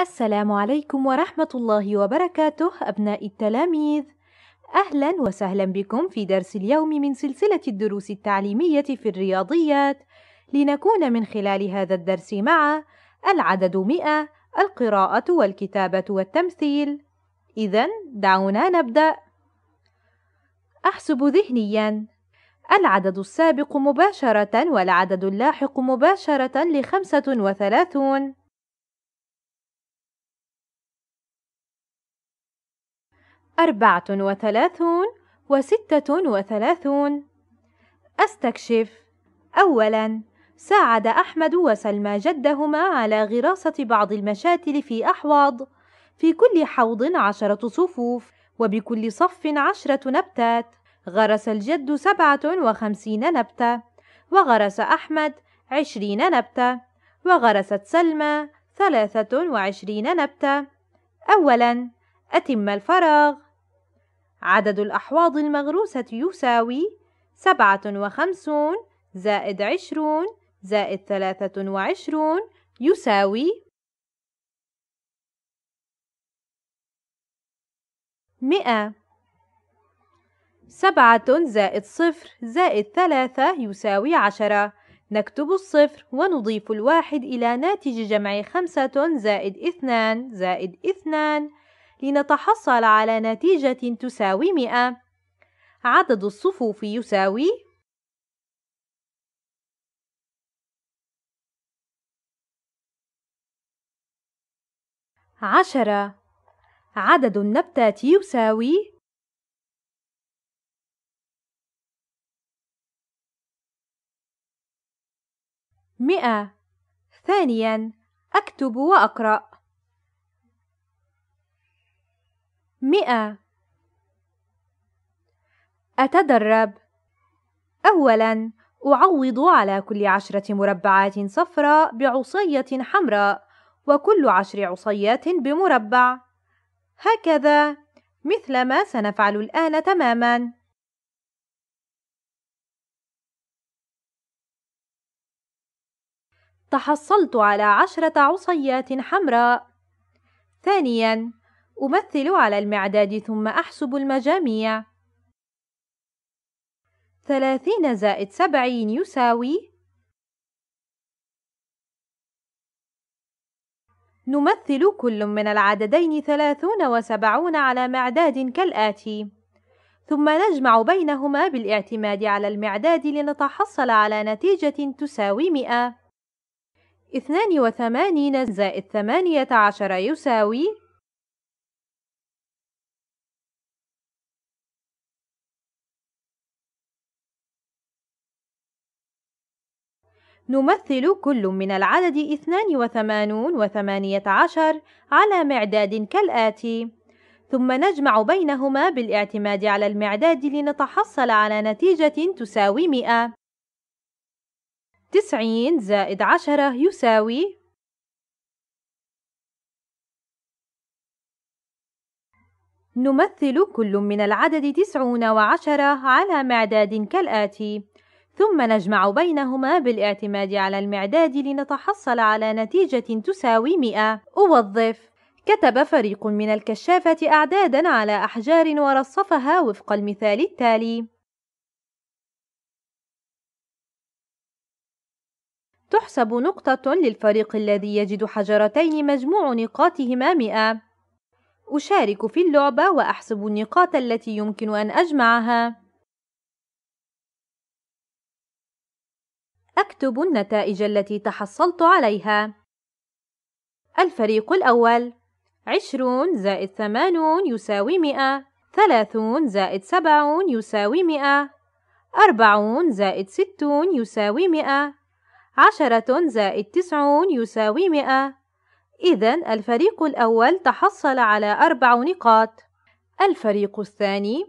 السلام عليكم ورحمة الله وبركاته أبنائي التلاميذ أهلا وسهلا بكم في درس اليوم من سلسلة الدروس التعليمية في الرياضيات لنكون من خلال هذا الدرس مع العدد 100 القراءة والكتابة والتمثيل إذا دعونا نبدأ أحسب ذهنيا العدد السابق مباشرة والعدد اللاحق مباشرة لخمسة وثلاثون أربعة وثلاثون وستة وثلاثون أستكشف أولا ساعد أحمد وسلمى جدهما على غراسة بعض المشاتل في أحواض في كل حوض عشرة صفوف وبكل صف عشرة نبتات غرس الجد سبعة وخمسين نبتة وغرس أحمد عشرين نبتة وغرست سلمى ثلاثة وعشرين نبتة أولا أتم الفراغ عدد الأحواض المغروسة يساوي سبعة وخمسون زائد عشرون زائد ثلاثة وعشرون يساوي مئة سبعة زائد صفر زائد ثلاثة يساوي عشرة نكتب الصفر ونضيف الواحد إلى ناتج جمع خمسة زائد اثنان زائد اثنان لنتحصل على نتيجة تساوي 100 عدد الصفوف يساوي عشرة عدد النبتات يساوي مئة ثانياً أكتب وأقرأ مئة أتدرب أولاً أعوض على كل عشرة مربعات صفراء بعصية حمراء وكل عشر عصيات بمربع هكذا مثل ما سنفعل الآن تماماً تحصلت على عشرة عصيات حمراء ثانياً أمثل على المعداد ثم أحسب المجاميع ثلاثين زائد سبعين يساوي نمثل كل من العددين 30 و 70 على معداد كالآتي ثم نجمع بينهما بالاعتماد على المعداد لنتحصل على نتيجة تساوي 100 82 زائد 18 يساوي نمثل كل من العدد 82 و 18 على معداد كالآتي ثم نجمع بينهما بالاعتماد على المعداد لنتحصل على نتيجة تساوي 100 90 زائد 10 يساوي 100. نمثل كل من العدد 90 و 10 على معداد كالآتي ثم نجمع بينهما بالاعتماد على المعداد لنتحصل على نتيجة تساوي 100 أوظف كتب فريق من الكشافة أعدادا على أحجار ورصفها وفق المثال التالي تحسب نقطة للفريق الذي يجد حجرتين مجموع نقاطهما 100 أشارك في اللعبة وأحسب النقاط التي يمكن أن أجمعها أكتب النتائج التي تحصلت عليها الفريق الأول 20 زائد 80 يساوي 100 30 زائد 70 يساوي 100 40 زائد 60 يساوي 100 10 زائد 90 يساوي 100 إذن الفريق الأول تحصل على أربع نقاط الفريق الثاني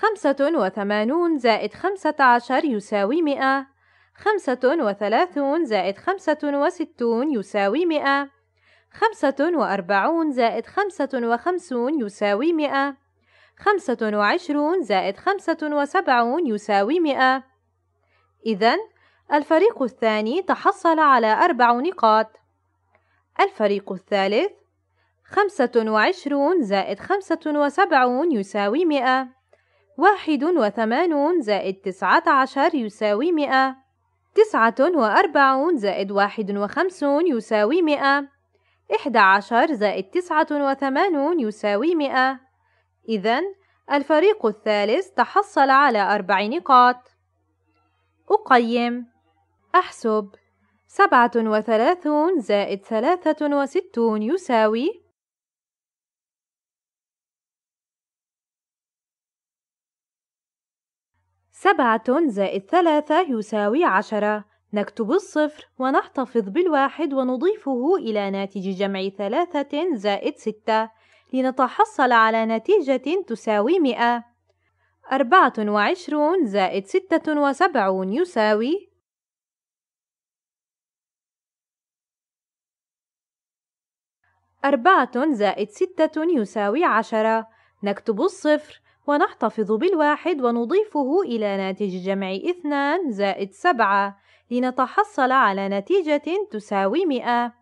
85 زائد 15 يساوي 100 خمسة وثلاثون زائد خمسة وستون يساوي مئة خمسة وأربعون زائد خمسة وخمسون يساوي مئة خمسة وعشرون زائد خمسة وسبعون يساوي مئة إذن الفريق الثاني تحصل على أربع نقاط الفريق الثالث خمسة وعشرون زائد خمسة وسبعون يساوي مئة واحد وثمانون زائد تسعة عشر يساوي مئة تسعة وأربعون زائد واحد وخمسون يساوي مئة إحدى عشر زائد تسعة وثمانون يساوي مئة إذن الفريق الثالث تحصل على أربع نقاط أقيم أحسب سبعة وثلاثون زائد ثلاثة وستون يساوي سبعة زائد ثلاثة يساوي عشرة نكتب الصفر ونحتفظ بالواحد ونضيفه إلى ناتج جمع ثلاثة زائد ستة لنتحصل على نتيجة تساوي مئة أربعة وعشرون زائد ستة وسبعون يساوي أربعة زائد ستة يساوي عشرة نكتب الصفر ونحتفظ بالواحد ونضيفه إلى ناتج جمع اثنان زائد سبعة لنتحصل على نتيجة تساوي مئة